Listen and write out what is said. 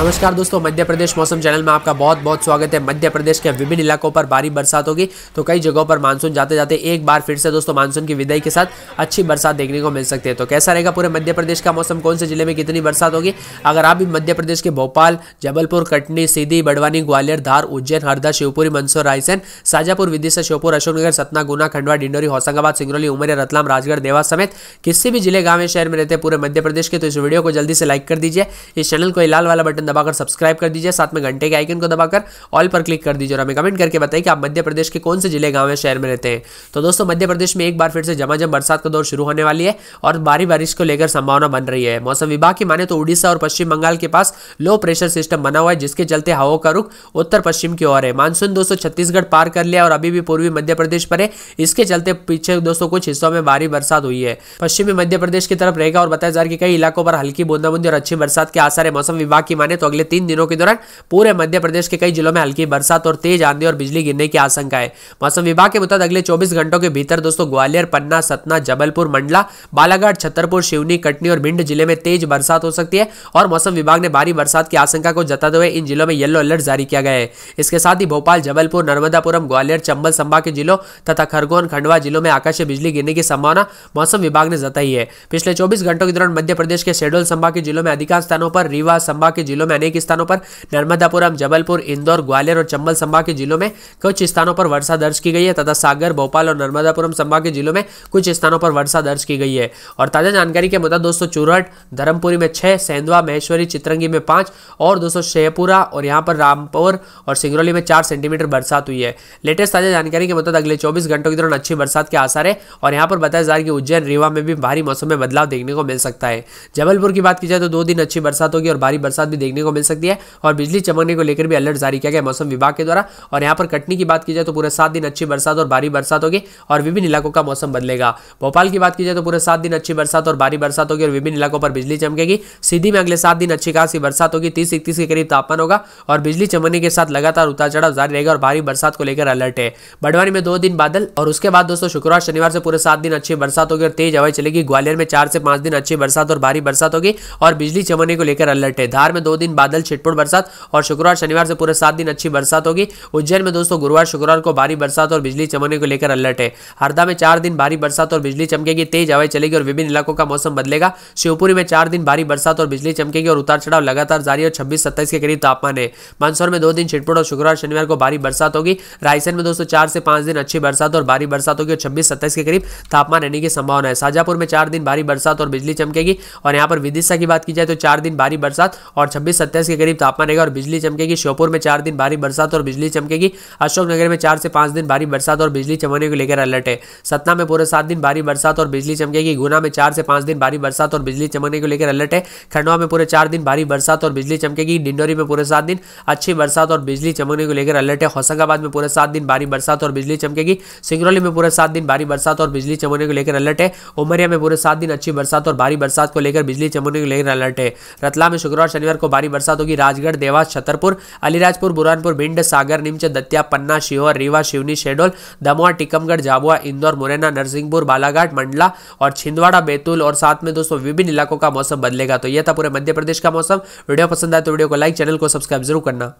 नमस्कार दोस्तों मध्य प्रदेश मौसम चैनल में आपका बहुत बहुत स्वागत है मध्य प्रदेश के विभिन्न इलाकों पर भारी बरसात होगी तो कई जगहों पर मानसून जाते जाते एक बार फिर से दोस्तों मानसून की विदाई के साथ अच्छी बरसात देखने को मिल सकती है तो कैसा रहेगा पूरे मध्य प्रदेश का मौसम कौन से जिले में कितनी बरसात होगी अगर आप भी मध्य प्रदेश के भोपाल जबलपुर कटनी सीधी बड़वानी ग्वालियर धार उज्जैन हरदा शिवपुरी मंदसौर रायसेन शाजापुर विदिशा श्योपुर अशोकनगर सतना गुना खंडवा डिंडोरी होशंगाबाद सिंगरौली उमरिया रतलाम राजगढ़ देवास समेत किसी भी जिले गांव शहर में रहते पूरे मध्य प्रदेश के तो इस वीडियो को जल्दी से लाइक कर दीजिए इस चैनल को लाल वाला बटन दबाकर सब्सक्राइब कर दीजिए साथ में घंटे के आइकन को दबाकर ऑल पर क्लिक कर दीजिए और हमें कमेंट करके बताइए कि आप मध्य प्रदेश के कौन से जिले गाँव या शहर में रहते हैं तो दोस्तों मध्य प्रदेश में एक बार फिर से जमाजम बरसात का दौर शुरू होने वाली है और भारी बारिश को लेकर संभावना बन रही है मौसम विभाग की माने तो उड़ीसा और पश्चिम बंगाल के पास लो प्रेशर सिस्टम बना हुआ है जिसके चलते हवाओं का रुख उत्तर पश्चिम की ओर है मानसून दोस्तों छत्तीसगढ़ पार कर लिया और अभी भी पूर्वी मध्य प्रदेश पर है इसके चलते पीछे दोस्तों कुछ हिस्सों में भारी बरसात हुई है पश्चिमी मध्य प्रदेश की तरफ रहेगा और बताया जा रहा है कि कई इलाकों पर हल्की बूंदाबूंदी और अच्छी बरसात के आसार है मौसम विभाग की माने माने तो अगले तीन दिनों के दौरान पूरे मध्य प्रदेश के कई जिलों में हल्की बरसात और तेज आंधी और बिजली गिरने की आशंका है मौसम विभाग के मुताबिक अगले चौबीस घंटों के भीतर दोस्तों ग्वालियर पन्ना सतना जबलपुर मंडला बालाघाट छतरपुर शिवनी कटनी और भिंड जिले में तेज बरसात हो सकती है और मौसम विभाग ने भारी बरसात की आशंका को जताते हुए इन जिलों में येलो अलर्ट जारी किया गया है इसके साथ ही भोपाल जबलपुर नर्मदापुरम ग्वालियर चंबल संभाग के जिलों तथा खरगोन खंडवा जिलों में आकाशीय बिजली गिरने की संभावना मौसम विभाग ने जताई है पिछले चौबीस घंटों के दौरान मध्य प्रदेश के शेड्यूल संभाग के जिलों में अधिकांश स्थानों पर रीवा संभाग के जिलों जिलों में अनेक स्थानों पर नर्मदापुरम जबलपुर इंदौर ग्वालियर और चंबल संभाग के जिलों में कुछ स्थानों पर वर्षा दर्ज की गई है तथा सागर भोपाल और नर्मदापुरम संभाग के जिलों में कुछ स्थानों पर वर्षा दर्ज की गई है और ताज़ा जानकारी के मुताबिक दोस्तों चूरहट धर्मपुरी में छह सेंधवा महेश्वरी चित्रंगी में पांच और दोस्तों शेयपुरा और यहाँ पर रामपुर और सिंगरौली में चार सेंटीमीटर बरसात हुई है लेटेस्ट ताज़ा जानकारी के मुताबिक अगले चौबीस घंटों के दौरान अच्छी बरसात के आसार है और यहाँ पर बताया जा रहा है कि उज्जैन रीवा में भी भारी मौसम में बदलाव देखने को मिल सकता है जबलपुर की बात की जाए तो दो दिन अच्छी बरसात होगी और भारी बरसात भी देखने को मिल सकती है और बिजली चमकने को लेकर भी अलर्ट जारी किया गया मौसम विभाग के द्वारा और यहाँ पर कटनी की बात की जाए तो पूरे सात दिन अच्छी बरसात और भारी बरसात होगी और विभिन्न इलाकों का मौसम बदलेगा भोपाल की बात की जाए तो पूरे सात दिन अच्छी बरसात और भारी बरसात होगी और विभिन्न इलाकों पर बिजली चमकेगी सीधी में अगले सात दिन अच्छी खासी बरसात होगी तीस इकतीस के करीब तापमान होगा और बिजली चमकने के साथ लगातार उतार चढ़ाव जारी रहेगा और भारी बरसात को लेकर अलर्ट है बड़वानी में दो दिन बादल और उसके बाद दोस्तों शुक्रवार शनिवार से पूरे सात दिन अच्छी बरसात होगी और तेज हवाएं चलेगी ग्वालियर में चार से पांच दिन अच्छी बरसात और भारी बरसात होगी और बिजली चमकने को लेकर अलर्ट है धार में दो दिन बादल छिटपुट बरसात और शुक्रवार शनिवार से पूरे सात दिन अच्छी बरसात होगी उज्जैन में दोस्तों गुरुवार शुक्रवार को भारी बरसात और बिजली चमकने को लेकर अलर्ट है हरदा में चार दिन भारी बरसात और बिजली चमकेगी तेज हवाई चलेगी और विभिन्न इलाकों का मौसम बदलेगा शिवपुरी में चार दिन भारी बरसात और बिजली चमकेगी और उतार चढ़ाव लगातार जारी और छब्बीस सत्ताईस के करीब तापमान है मंदसौर में दो दिन छिटपुट और शुक्रवार शनिवार को भारी बरसात होगी रायसेन में दोस्तों चार से पांच दिन अच्छी बरसात और भारी बरसात होगी और छब्बीस सत्ताईस के करीब तापमान रहने की संभावना है शाजापुर में चार दिन भारी बरसात और बिजली चमकेगी और यहाँ पर विदिशा की बात की जाए तो चार दिन भारी बरसात और छब्बीस छब्बीस सत्ताईस के करीब तापमान रहेगा और बिजली चमकेगी श्योपुर में चार दिन भारी बरसात और बिजली चमकेगी अशोकनगर में चार से पांच दिन भारी बरसात और बिजली चमकने को लेकर अलर्ट है सतना में पूरे सात दिन भारी बरसात और बिजली चमकेगी गुना में चार से पांच दिन भारी बरसात और बिजली चमकने को लेकर अलर्ट है खंडवा में पूरे चार दिन भारी बरसात और बिजली चमकेगी डिंडोरी में पूरे सात दिन अच्छी बरसात और बिजली चमकने को लेकर अलर्ट है होशंगाबाद में पूरे सात दिन भारी बरसात और बिजली चमकेगी सिंगरौली में पूरे सात दिन भारी बरसात और बिजली चमकने को लेकर अलर्ट है उमरिया में पूरे सात दिन अच्छी बरसात और भारी बरसात को लेकर बिजली चमकने को लेकर अलर्ट है रतला में शुक्रवार शनिवार को भारी बरसात होगी राजगढ़ देवास छतरपुर अलीराजपुर बुरहानपुर भिंड सागर नीमच दतिया पन्ना शिवर रीवा शिवनी शेडोल दमोह टीकमगढ़ झाबुआ इंदौर मुरैना नरसिंहपुर बालाघाट मंडला और छिंदवाड़ा बैतूल और साथ में दोस्तों विभिन्न इलाकों का मौसम बदलेगा तो यह था पूरे मध्य प्रदेश का मौसम वीडियो पसंद आए तो वीडियो को लाइक चैनल को सब्सक्राइब जरूर करना